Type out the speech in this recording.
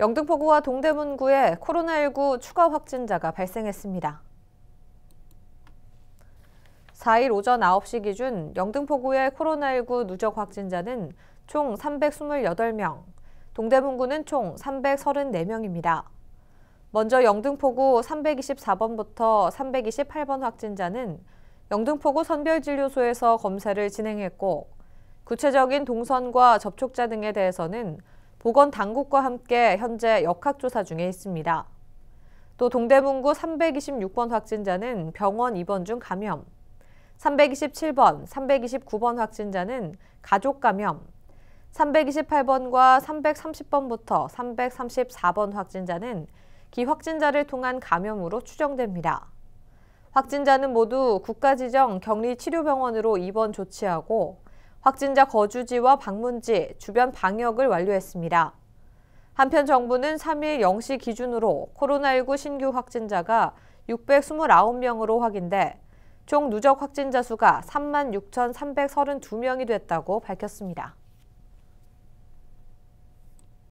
영등포구와 동대문구에 코로나19 추가 확진자가 발생했습니다. 4일 오전 9시 기준 영등포구의 코로나19 누적 확진자는 총 328명, 동대문구는 총 334명입니다. 먼저 영등포구 324번부터 328번 확진자는 영등포구 선별진료소에서 검사를 진행했고 구체적인 동선과 접촉자 등에 대해서는 보건 당국과 함께 현재 역학조사 중에 있습니다. 또 동대문구 326번 확진자는 병원 입원 중 감염, 327번, 329번 확진자는 가족 감염, 328번과 330번부터 334번 확진자는 기확진자를 통한 감염으로 추정됩니다. 확진자는 모두 국가지정 격리치료병원으로 입원 조치하고 확진자 거주지와 방문지, 주변 방역을 완료했습니다. 한편 정부는 3일 0시 기준으로 코로나19 신규 확진자가 629명으로 확인돼 총 누적 확진자 수가 36,332명이 됐다고 밝혔습니다.